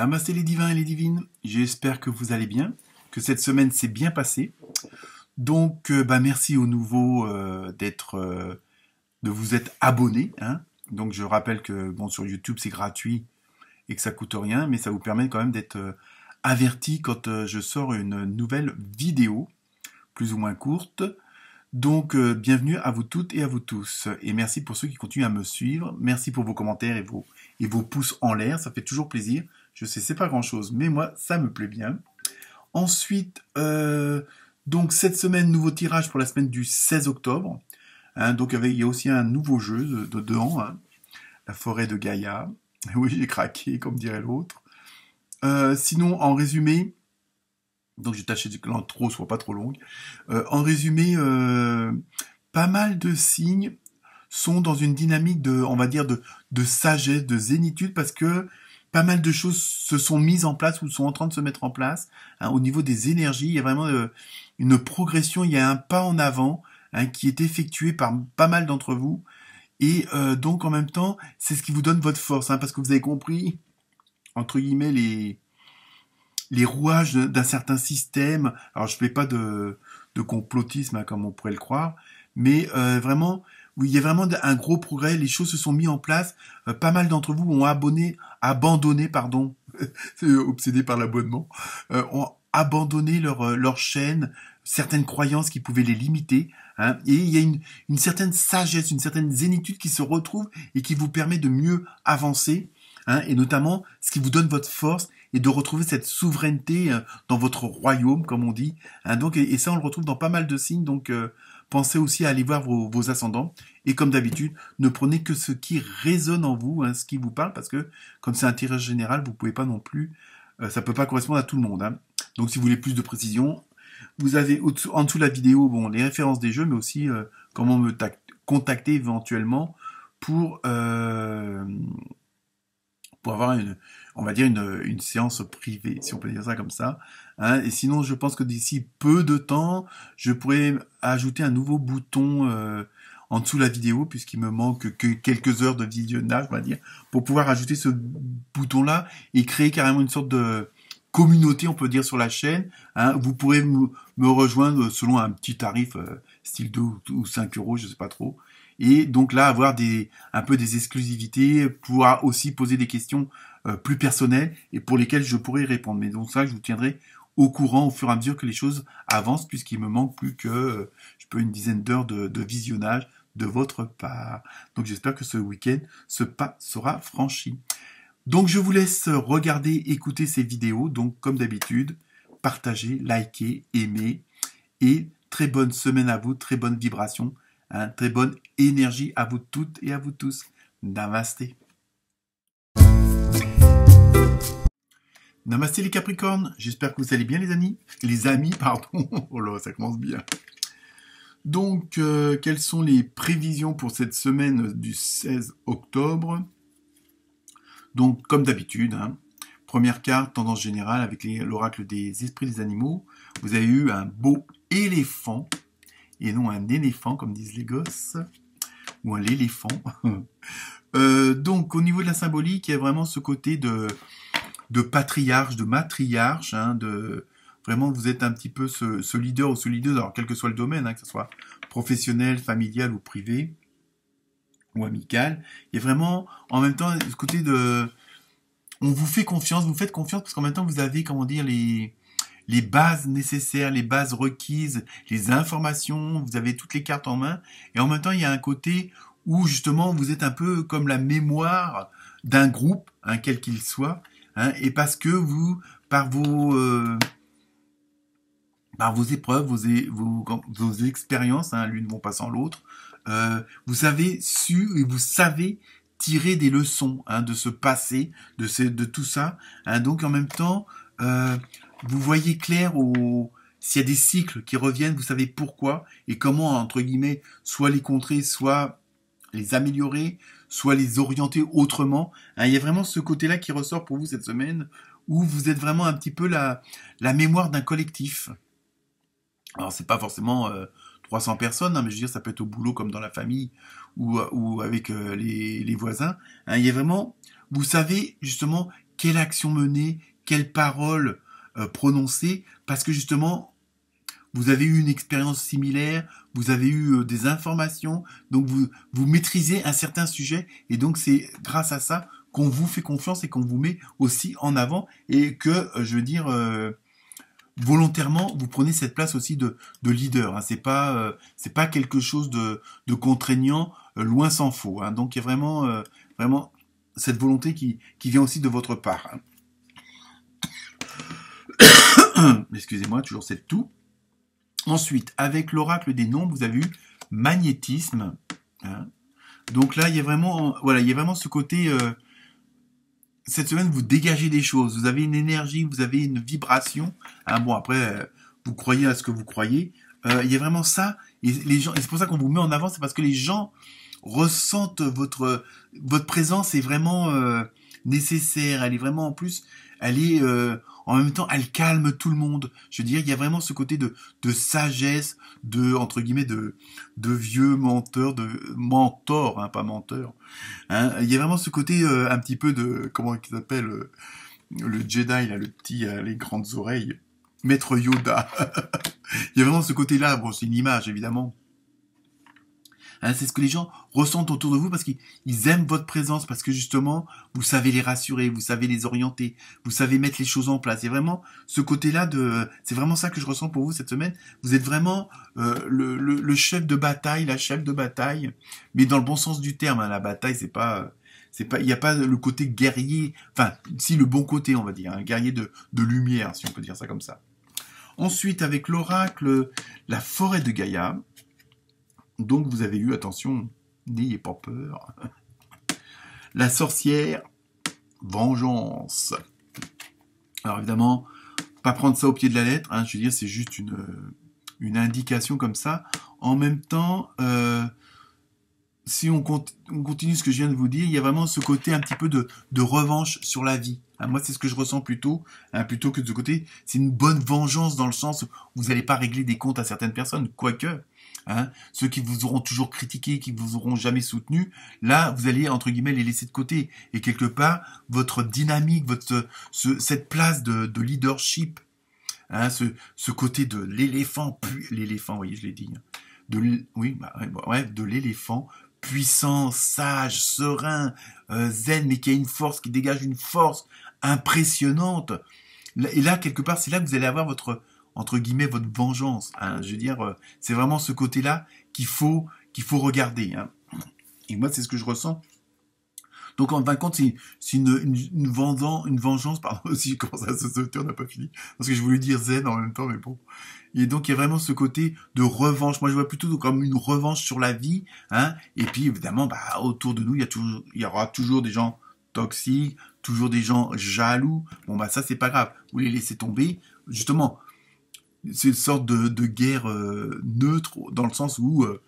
Namaste les divins et les divines, j'espère que vous allez bien, que cette semaine s'est bien passée. Donc, euh, bah, merci au nouveau euh, d'être, euh, de vous être abonné. Hein. Donc, je rappelle que bon, sur YouTube, c'est gratuit et que ça coûte rien, mais ça vous permet quand même d'être averti quand je sors une nouvelle vidéo, plus ou moins courte. Donc, bienvenue à vous toutes et à vous tous. Et merci pour ceux qui continuent à me suivre. Merci pour vos commentaires et vos, et vos pouces en l'air. Ça fait toujours plaisir je sais, c'est pas grand-chose, mais moi, ça me plaît bien. Ensuite, euh, donc cette semaine, nouveau tirage pour la semaine du 16 octobre. Hein, donc il y a aussi un nouveau jeu de, dedans, hein. La forêt de Gaïa. Oui, j'ai craqué, comme dirait l'autre. Euh, sinon, en résumé, donc j'ai tâché que l'intro soit pas trop longue. Euh, en résumé, pas mal de signes sont dans une dynamique de, on va dire, de sagesse, de zénitude, parce que pas mal de choses se sont mises en place ou sont en train de se mettre en place. Hein, au niveau des énergies, il y a vraiment euh, une progression, il y a un pas en avant hein, qui est effectué par pas mal d'entre vous. Et euh, donc en même temps, c'est ce qui vous donne votre force, hein, parce que vous avez compris, entre guillemets, les, les rouages d'un certain système. Alors je ne fais pas de, de complotisme hein, comme on pourrait le croire, mais euh, vraiment, il y a vraiment un gros progrès, les choses se sont mises en place, pas mal d'entre vous ont abonné, abandonné, pardon, obsédé par l'abonnement, euh, ont abandonné leur, euh, leur chaîne, certaines croyances qui pouvaient les limiter. Hein. et il y a une, une, certaine sagesse, une certaine zénitude qui se retrouve et qui vous permet de mieux avancer. Hein, et notamment, ce qui vous donne votre force et de retrouver cette souveraineté euh, dans votre royaume, comme on dit. Hein. donc, et, ça, on le retrouve dans pas mal de signes. Donc, Pensez aussi à aller voir vos, ascendants. Et comme d'habitude, ne prenez que ce qui résonne en vous, hein, ce qui vous parle, parce que comme c'est un tirage général, vous pouvez pas non plus, euh, ça peut pas correspondre à tout le monde. Hein. Donc si vous voulez plus de précision, vous avez en dessous de la vidéo, bon, les références des jeux, mais aussi euh, comment me contacter éventuellement pour euh, pour avoir une, on va dire une séance privée, si on peut dire ça comme ça. Hein. et sinon, je pense que d'ici peu de temps, je pourrais ajouter un nouveau bouton euh, en dessous de la vidéo, puisqu'il me manque que quelques heures de visionnage, on va dire, pour pouvoir ajouter ce bouton-là et créer carrément une sorte de communauté, on peut dire, sur la chaîne. Hein. Vous pourrez me rejoindre selon un petit tarif, euh, style 2 ou 5 euros, je sais pas trop. Et donc là, avoir des, un peu des exclusivités, pouvoir aussi poser des questions euh, plus personnelles et pour lesquelles je pourrais répondre. Mais donc ça, je vous tiendrai au courant au fur et à mesure que les choses avancent, puisqu'il me manque plus que euh, je peux une dizaine d'heures de, visionnage de votre part. Donc j'espère que ce week-end, ce pas sera franchi. Donc je vous laisse regarder, écouter ces vidéos. Donc comme d'habitude, partagez, likez, aimez. Et très bonne semaine à vous, très bonne vibration, hein, très bonne énergie à vous toutes et à vous tous. Namaste. Namasté les Capricornes, j'espère que vous allez bien les amis. Les amis, pardon, oh là, ça commence bien. Donc, euh, quelles sont les prévisions pour cette semaine du 16 octobre Donc, comme d'habitude, hein, première carte, tendance générale avec l'oracle des esprits des animaux. Vous avez eu un beau éléphant, et non un éléphant comme disent les gosses, ou un l'éléphant. Euh, donc, au niveau de la symbolique, il y a vraiment ce côté de de patriarche, de matriarche, hein, de vraiment vous êtes un petit peu ce, leader ou ce leader, alors quel que soit le domaine, hein, que ce soit professionnel, familial ou privé ou amical, il y a vraiment en même temps ce côté de on vous fait confiance, vous faites confiance parce qu'en même temps vous avez comment dire les les bases nécessaires, les bases requises, les informations, vous avez toutes les cartes en main et en même temps il y a un côté où justement vous êtes un peu comme la mémoire d'un groupe, hein, quel qu'il soit, Hein, et parce que vous, par vos, euh, par vos épreuves, vos, vos expériences, hein, l'une vont pas sans l'autre, euh, vous avez su et vous savez tirer des leçons hein, de ce passé, de, de tout ça. Hein. donc en même temps, euh, vous voyez clair s'il y a des cycles qui reviennent, vous savez pourquoi et comment, entre guillemets, soit les contrer, soit les améliorer, soit les orienter autrement. Hein, il y a vraiment ce côté-là qui ressort pour vous cette semaine, où vous êtes vraiment un petit peu la, la mémoire d'un collectif. Alors c'est pas forcément 300 euh, personnes, hein, mais je veux dire, ça peut être au boulot comme dans la famille ou, euh, ou avec euh, les, voisins. Hein, il y a vraiment, vous savez justement quelle action mener, quelle parole prononcer, parce que justement, vous avez eu une expérience similaire, vous avez eu euh, des informations, donc vous, vous maîtrisez un certain sujet, et donc c'est grâce à ça qu'on vous fait confiance et qu'on vous met aussi en avant, et que, euh, je veux dire, euh, volontairement, vous prenez cette place aussi de, leader. Hein. C'est pas, c'est pas quelque chose de, contraignant, loin s'en faut. Hein. Donc il y a vraiment, vraiment cette volonté qui, qui vient aussi de votre part. Hein. Excusez-moi, toujours c'est tout. Ensuite, avec l'oracle des nombres, vous avez eu magnétisme. Hein. Donc là, il y a vraiment, voilà, il y a vraiment ce côté. Euh, cette semaine, vous dégagez des choses. Vous avez une énergie, vous avez une vibration. Hein, bon, après, euh, vous croyez à ce que vous croyez. Euh, il y a vraiment ça. Et les gens, c'est pour ça qu'on vous met en avant, c'est parce que les gens ressentent votre votre présence est vraiment nécessaire. Elle est vraiment en plus, elle est en même temps, elle calme tout le monde. Je veux dire, hein, hein. il y a vraiment ce côté de, sagesse, de, entre guillemets, de, vieux menteur, de mentor, pas menteur. Il y a vraiment ce côté un petit peu de, comment il s'appelle, euh, le Jedi, là, le petit, euh, les grandes oreilles. Maître Yoda. il y a vraiment ce côté-là, bon, c'est une image, évidemment. Euh, c'est ce que les gens ressentent autour de vous parce qu'ils aiment votre présence, parce que justement, vous savez les rassurer, vous savez les orienter, vous savez mettre les choses en place. C'est vraiment, ce côté-là de, c'est vraiment ça que je ressens pour vous cette semaine. Vous êtes vraiment euh, le, chef de bataille, la chef de bataille, mais dans le bon sens du terme. Hein. la bataille, c'est pas c'est pas il n'y a pas le côté guerrier enfin si le bon côté on va dire un hein, guerrier de, de lumière si on peut dire ça comme ça ensuite avec l'oracle la forêt de Gaïa donc vous avez eu, attention, n'ayez pas peur. La sorcière, vengeance. Alors évidemment, pas prendre ça au pied de la lettre, hein, je veux dire, c'est juste euh, une, indication comme ça. En même temps, euh, si on, continue ce que je viens de vous dire, il y a vraiment ce côté un petit peu de, revanche sur la vie. Hein, moi, c'est ce que je ressens plutôt, hein, plutôt que de ce côté, c'est une bonne vengeance dans le sens où vous n'allez pas régler des comptes à certaines personnes, quoique, Hein, ceux qui vous auront toujours critiqué, qui vous auront jamais soutenu, là, vous allez entre guillemets les laisser de côté. Et quelque part, votre dynamique, votre cette place de, leadership, hein, ce, côté de l'éléphant, l'éléphant, oui, je l'ai dit, hein, de oui, bah, bah, de l'éléphant puissant, sage, serein, euh, zen, mais qui a une force, qui dégage une force impressionnante. Et là, quelque part, c'est là que vous allez avoir votre entre guillemets votre vengeance. Hein. Ah. Je veux dire, euh, c'est vraiment ce côté-là qu'il faut qu'il faut regarder. Hein. Et moi, c'est ce que je ressens. Donc en fin de compte, c'est une, une, vengeance, une vengeance, pardon, si je commence à se sauter, on n'a pas fini, parce que je voulais dire zen en même temps, mais bon. Et donc il y a vraiment ce côté de revanche. Moi, je vois plutôt comme une revanche sur la vie, hein. Et puis évidemment, bah, autour de nous, il y il y aura toujours des gens toxiques, toujours des gens jaloux. Bon bah ça, c'est pas grave. Vous les laissez tomber. Justement, c'est une sorte de, guerre euh, neutre dans le sens où euh,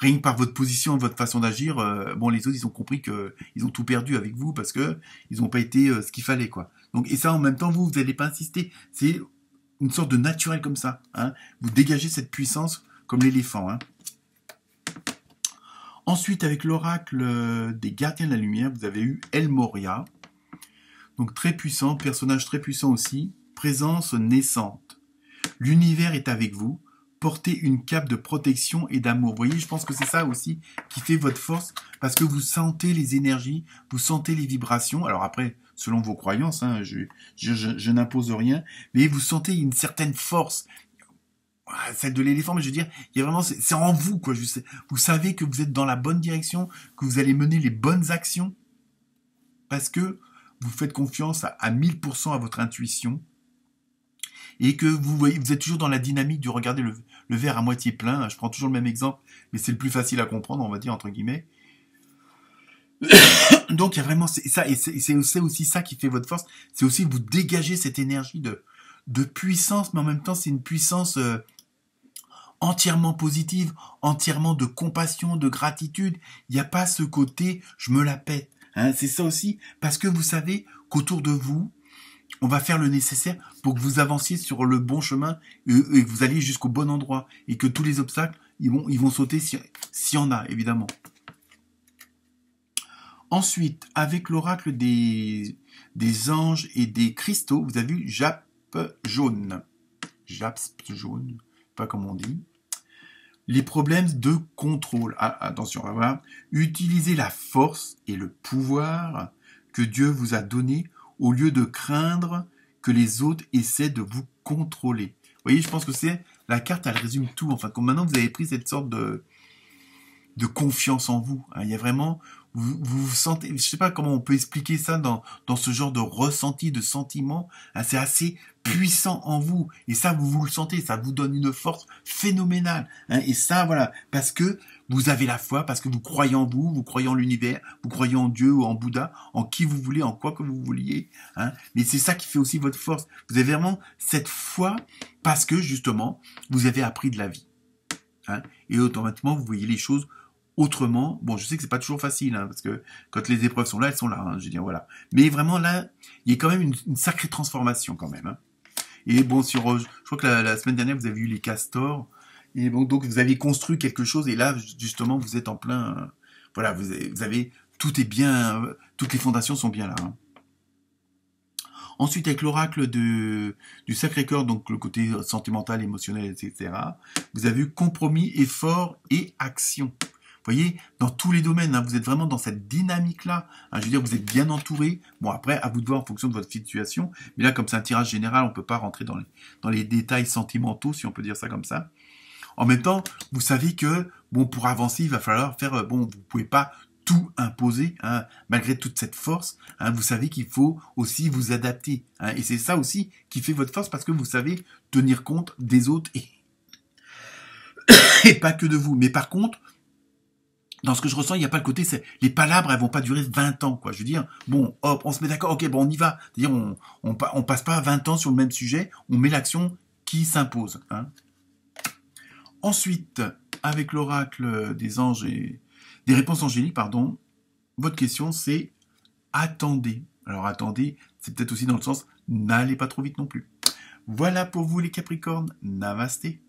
rien que par votre position, votre façon d'agir, euh, bon les autres ils ont compris que ils ont tout perdu avec vous parce que ils n'ont pas été ce qu'il fallait quoi. Donc et ça en même temps vous vous n'allez pas insister, c'est une sorte de naturel comme ça. Hein. Vous dégagez cette puissance comme l'éléphant. Hein. Ensuite avec l'oracle des gardiens de la lumière, vous avez eu El Moria, donc très puissant, personnage très puissant aussi, présence naissante l'univers est avec vous, portez une cape de protection et d'amour. Vous voyez, je pense que c'est ça aussi qui fait votre force, parce que vous sentez les énergies, vous sentez les vibrations. Alors après, selon vos croyances, hein, je, n'impose rien, mais vous sentez une certaine force, ah, celle de l'éléphant, mais je veux dire, il vraiment, c'est en vous, quoi. Je sais, vous savez que vous êtes dans la bonne direction, que vous allez mener les bonnes actions, parce que vous faites confiance à, à 1000% à votre intuition, et que vous vous êtes toujours dans la dynamique du regarder le, verre à moitié plein. Je prends toujours le même exemple, mais c'est le plus facile à comprendre, on va dire entre guillemets. Donc il y a vraiment ça, et c'est aussi ça qui fait votre force. C'est aussi vous dégager cette énergie de, puissance, mais en même temps c'est une puissance euh, entièrement positive, entièrement de compassion, de gratitude. Il n'y a pas ce côté je me la pète. Hein. c'est ça aussi, parce que vous savez qu'autour de vous, on va faire le nécessaire pour que vous avanciez sur le bon chemin et, que vous alliez jusqu'au bon endroit et que tous les obstacles, ils vont, ils vont sauter s'il y en a, évidemment. Ensuite, avec l'oracle des, des anges et des cristaux, vous avez vu jaune. Japs jaune, pas comme on dit. Les problèmes de contrôle. Ah, attention, on va voir. Utilisez la force et le pouvoir que Dieu vous a donné au lieu de craindre que les autres essaient de vous contrôler. Vous voyez, je pense que c'est la carte, elle résume tout. Enfin, comme maintenant vous avez pris cette sorte de, de confiance en vous. Hein. Il y a vraiment, vous, vous, sentez, je sais pas comment on peut expliquer ça dans, ce genre de ressenti, de sentiment. Hein, c'est assez puissant en vous. Et ça, vous, vous le sentez, ça vous donne une force phénoménale. Hein. Et ça, voilà, parce que vous avez la foi, parce que vous croyez en vous, vous croyez en l'univers, vous croyez en Dieu ou en Bouddha, en qui vous voulez, en quoi que vous vouliez. Mais c'est ça qui fait aussi votre force. Vous avez vraiment cette foi parce que justement, vous avez appris de la vie. Et automatiquement, vous voyez les choses autrement. Bon, je sais que c'est pas toujours facile, hein, parce que quand les épreuves sont là, elles sont là. Hein, je dire, voilà. Mais vraiment là, il y a quand même une, sacrée transformation quand même. Hein. Et bon, sur, euh, je crois que la, semaine dernière, vous avez eu les castors. Et bon, donc vous avez construit quelque chose. Et là, justement, vous êtes en plein. Euh, voilà, vous avez, tout est bien. Euh, toutes les fondations sont bien là. Ensuite, avec l'oracle de, du Sacré-Cœur, donc le côté sentimental, émotionnel, etc., vous avez eu compromis, effort et action voyez, dans tous les domaines, hein, vous êtes vraiment dans cette dynamique-là. Hein, je veux dire, vous êtes bien entouré. Bon, après, à vous de voir en fonction de votre situation. Mais là, comme c'est un tirage général, on ne peut pas rentrer dans les, dans les détails sentimentaux, si on peut dire ça comme ça. En même temps, vous savez que, bon, pour avancer, il va falloir faire, euh, bon, vous pouvez pas tout imposer, hein, malgré toute cette force, vous savez qu'il faut aussi vous adapter. et c'est ça aussi qui fait votre force parce que vous savez tenir compte des autres et, et pas que de vous. Mais par contre, dans ce que je ressens, il n'y a pas le côté, c'est, les palabres, elles vont pas durer 20 ans, quoi. Je veux dire, bon, hop, on se met d'accord, ok, bon, on y va. C'est-à-dire, on, on, passe pas 20 ans sur le même sujet, on met l'action qui s'impose, hein. Ensuite, avec l'oracle des anges et des réponses angéliques, pardon, votre question, c'est attendez. Alors, attendez, c'est peut-être aussi dans le sens, n'allez pas trop vite non plus. Voilà pour vous, les Capricornes. navasté